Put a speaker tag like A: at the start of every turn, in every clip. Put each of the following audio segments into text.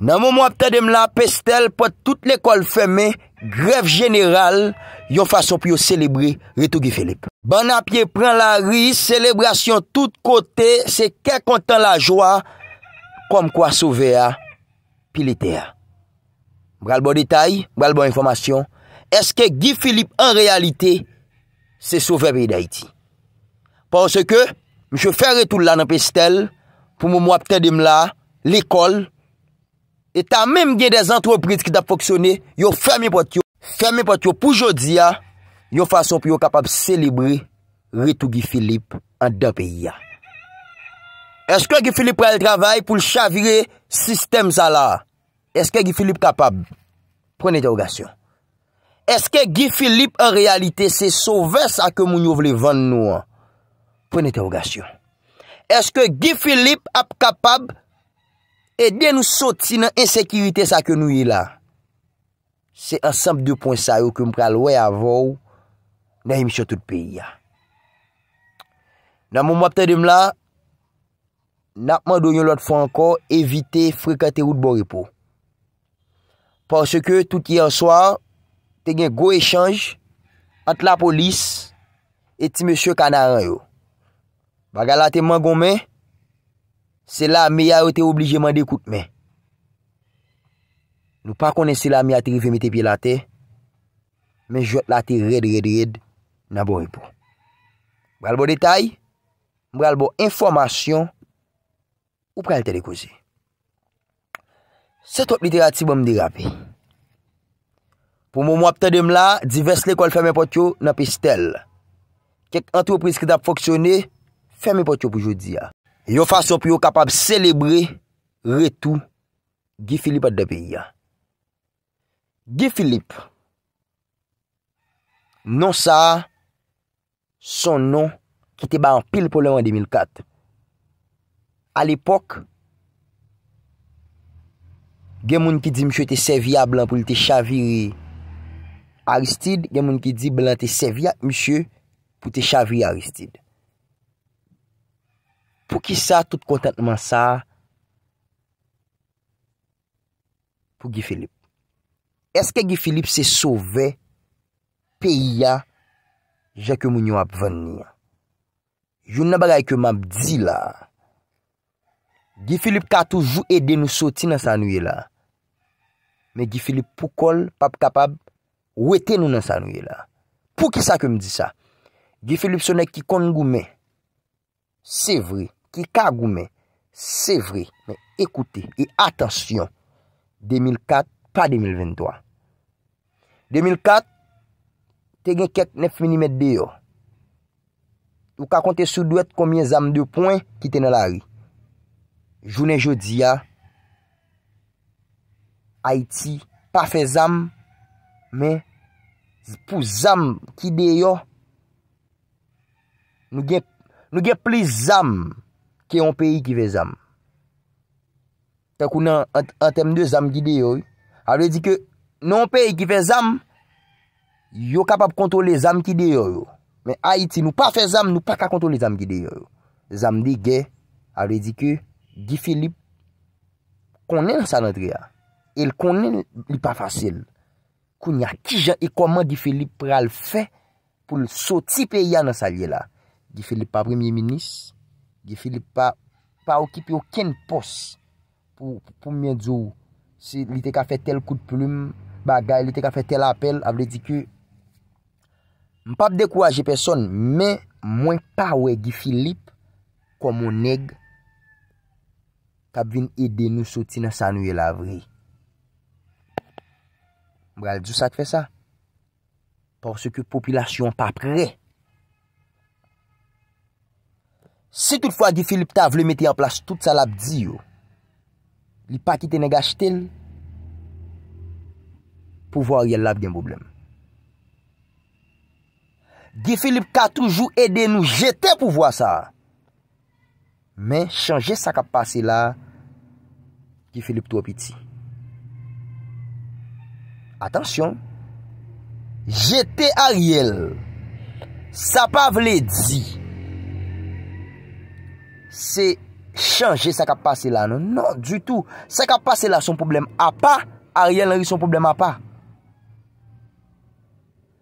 A: Nan mou mou apte dem la pestel pou tout l'ekol feme, gref general, yon fason pou yon selebri retou Gifilip. Ban apye pran la ri, selebrasyon tout kote, se ke kontan la jwa, kom kwa souve a, pi li te a. Bral bon detay, bral bon informasyon, eske Gifilip an realite se souve be yon da iti. Ponsen ke, mou se fer retou la nan pestel pou mou mou apte dem la l'ekol feme. Ta mèm gen de zantroprit ki tap foksyone Yo fèmè pat yo Fèmè pat yo pou jodi ya Yo fason pou yo kapab sèlibri Retou Gifilip an dè pe ya Eske Gifilip prèl travay pou chavire sistem zala Eske Gifilip kapab Pren eteogasyon Eske Gifilip an realite se souves a ke moun yo vle van nou an Pren eteogasyon Eske Gifilip ap kapab E den nou sot si nan insekirite sa ke nou yi la. Se ansanp de pon sa yo ke mpral wey avou nan yi misyon tout peyi ya. Nan moun mwap ten dim la, napman do yon lot fwa anko evite frekate wout bori pou. Porske tout yon swar te gen goye chanj ant la polis et ti mwesyo kanaran yo. Bagala te man gomey, Se la, me ya ou te oblijeman dekout me. Nou pa kone se la mi atrive me te pilate, men jote late red, red, red, nan bon e pou. Mbral bo detay, mbral bo informasyon, ou pral te dekouze. Se top literati bon mdi rapi. Pou moun mwap te dem la, divers lekol fèmè potyo nan pi stel. Kek antropriz ki tap foksyone, fèmè potyo pou jodi ya. yo fason pou yo kapab celebre retou Gifilip Adabeya. Gifilip, non sa, son non, ki te ban pil polen an 2004. A l'epok, gen moun ki di mchou te seviya blan pou te chaviri Aristide, gen moun ki di blan te seviya mchou pou te chaviri Aristide. Pou ki sa tout kontentman sa? Pou Gifilip. Eske Gifilip se sove peyi ya jè ke moun yo ap ven ni ya? Yon nan bagay ke m ap di la. Gifilip ka toujou eden nou soti nan sanouye la. Men Gifilip pou kol, pap kapab, weten nou nan sanouye la. Pou ki sa ke m di sa? Gifilip se nek ki kongou me. Se vre. Ki kagou men, se vre, men ekoute, e atensyon, 2004, pa 2023. 2004, te gen ket 9 mm deyo. Ou ka kontesou dwek koumye zam 2 pwen ki te nelari. Jounen jodi ya, Haiti pa fe zam, men, pou zam ki deyo, nou gen pli zam, Ke yon peyi ki ve zam? Tek ou nan entem de zam ki de yoy, alwe di ke, non peyi ki ve zam, yo kapap kontole zam ki de yoy. Men Haiti nou pa fe zam, nou pa ka kontole zam ki de yoy. Zam di ge, alwe di ke, di Filip, konen sa nantria. El konen li pa fasil. Kou nya ki jan, e koman di Filip pral fe, pou l soti peyan sa liye la. Di Filip pa premier minis, Gifilip pa oukipi ouken pos pou mwen djou. Si li te ka fe tel kou de ploum bagay, li te ka fe tel apel, avle di ki. M pa dekou aje person, men mwen pa ou e Gifilip komon neg. Ka bin ede nou soti nan sanou e la vri. M bral djou sa te fe sa. Porsi ki population pa pre. Se tout fwa Gifilip ta vle mette yon plas tout sa lap di yo, li pa kite negashtel, pouvo a riel lap gen boblem. Gifilip ka toujou ede nou jete pouvo sa, men chanje sa kap pase la, Gifilip to opiti. Atensyon, jete a riel, sa pa vle di, Se chanje sa kap pase la nan, nan du tout. Sa kap pase la son problem a pa, a riyal riyal son problem a pa.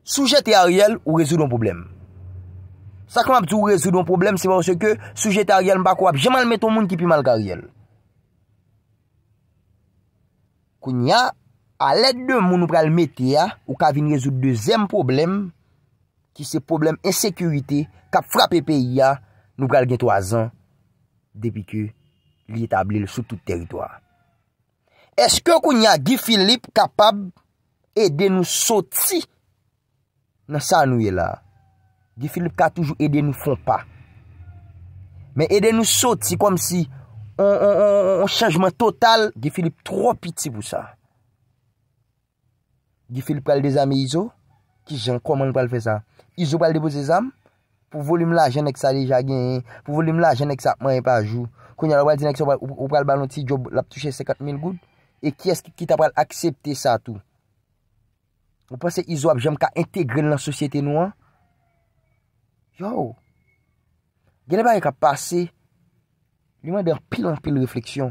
A: Soujete a riyal ou rezoudon problem. Sakon ap zou rezoudon problem seman seke, soujete a riyal mbak wap, jeman l meton moun ki pi mal k a riyal. Koun ya, a let de moun nou pral meti ya, ou ka vin rezoud dezem problem, ki se problem esekurite, kap frape pe ya, nou pral gen to a zan. Depi ki li etabli le sou tout teritwa. Eske kon ya Gifilip kapab eden nou soti nan sa anouye la? Gifilip ka toujou eden nou fok pa. Men eden nou soti kom si on chanjman total. Gifilip tro piti pou sa. Gifilip kal de zame Izo. Ki jan koman kal fe sa. Izo kal de bo ze zame. pou volym la jen ek sa lija gen, pou volym la jen ek sa mwen pa jou, kwenye la wèl dinek se ou pral balon ti job lap touche sekat men goud, e kye esk ki ta pral aksepte sa tou. Ou pas se izwab jen mka integre nan sosyete nou an, yo, gen e bè yon ka pase, li mwen dè an pil an pil refleksyon,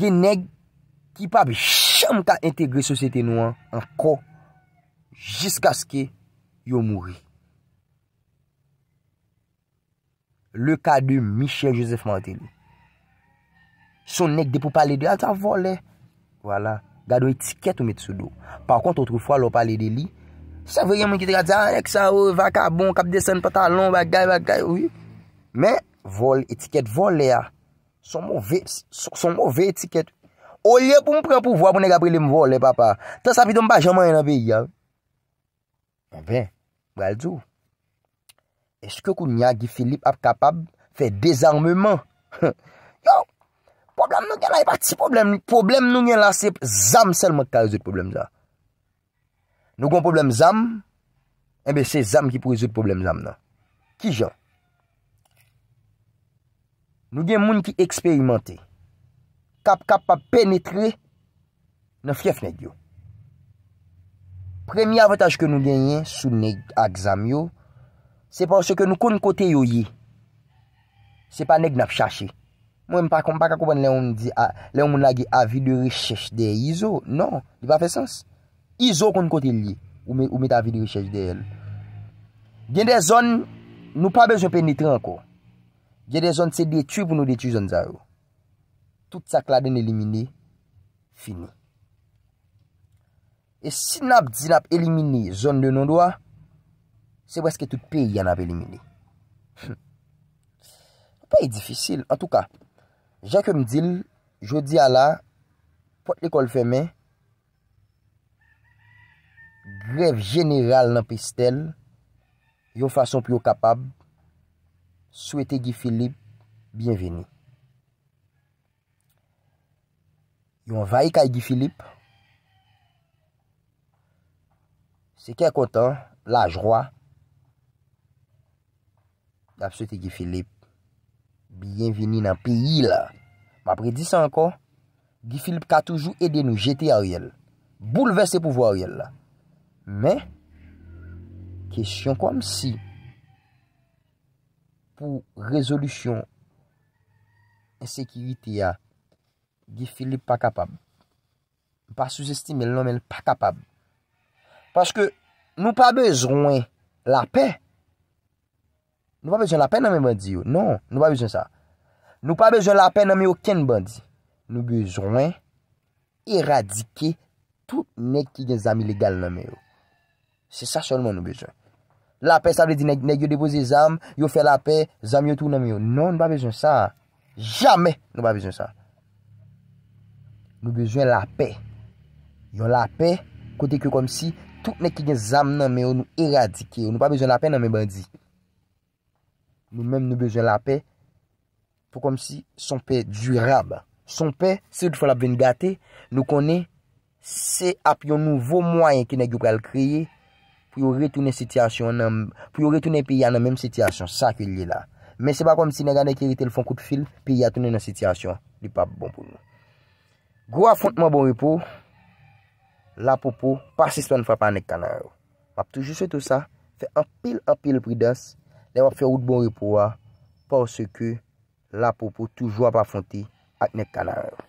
A: gen neg ki pab jen mka integre sosyete nou an an ko, jisk aske yo mouri. Le ka de Michel-Joseph Montaigne. Son nek de pou pale de, al ta vole. Voilà. Gado etiket ou met su do. Par kont, otrou fwa lo pale de li. Se ve yon moun ki te gade, a, ah, ek sa ou, oh, vaka bon, kap desen patalon, bagay, bagay, ouy. Men, vole etiket, vole ya. Ah. Son mouve, son mouve etiket. Oye pou mpren pou vwa pou nek aprele mvole, papa. Te sapi don baje man yon api, ya. Mwen, waldou. Eske kou nya ki Filip ap kapab fè dezarmement? Yo, problem nou gen la e pati, problem nou gen la se zanm selman ka e rezout problem zan. Nou kon problem zanm, ebe se zanm ki prezout problem zanm nan. Ki jan? Nou gen moun ki eksperimente, kap kap ap penetre nan fief ned yo. Premi avataj ke nou gen yen sou ne ak zanm yo, Se pa ou se ke nou kon kote yo ye, se pa nek nap chache. Mwen pa kakouban leon moun agi avi de richech de yizo, non, di pa fe sens. Yizo kon kote li, ou met avi de richech de el. Gen de zon nou pa bejoun penitren anko. Gen de zon se detu pou nou detu zon zaro. Tout sa kladen elimine, fini. E si nap di nap elimine zon de non doa, se wè skè tout pi y an avè limine. Hm. Pè y di fisyl, an tou ka, jè kè mdil, jò di ala, pou l'ekol fèmè, brev jeneral nan pè stèl, yon fason pou yon kapab, souwete gi Filip, bienveni. Yon vay ka gi Filip, se kè kontan, la jroa, ap sote Gifilip bienveni nan peyi la ma predi sa anko Gifilip ka toujou ede nou jete a ouyel bouleve se pouvo a ouyel la men kesyon konm si pou rezolusyon ensekirite ya Gifilip pa kapab pa sousestime l nomen pa kapab paske nou pa bezwen la pey Nou pa bejwen la pe nan men bandi yo. Non, nou pa bejwen sa. Nou pa bejwen la pe nan men yo ken bandi. Nou bejwen eradike tout nek ki gen zami legal nan men yo. Se sa solman nou bejwen. La pe sa vede di nek yo depoze zami, yo fe la pe, zami yo tou nan men yo. Non, nou pa bejwen sa. Jamen nou pa bejwen sa. Nou bejwen la pe. Yo la pe kote kyo kom si tout nek ki gen zami nan men yo nou eradike yo. Nou pa bejwen la pe nan men bandi. Mou mèm nou bezwen la pe, pou kom si son pe djurab. Son pe, se yon fòl ap ven gate, nou kone, se ap yon nou vò mwayen ki nan yon pral kriye, pou yon retounen pi yon nan menm sityasyon, sa ki li la. Men se ba kom si nan gane ki rite l fòn kout fil, pi yon atounen nan sityasyon, li pa bon pou nou. Gwa fonte mwen bon ripo, la popo, pasiswa n fwa panek kanar ou. Pap toujous se tout sa, fe apil apil pri das, Ne va fè ou d'bon repouwa, porsè ke la popo toujwa pa fwanti ak nek kanarev.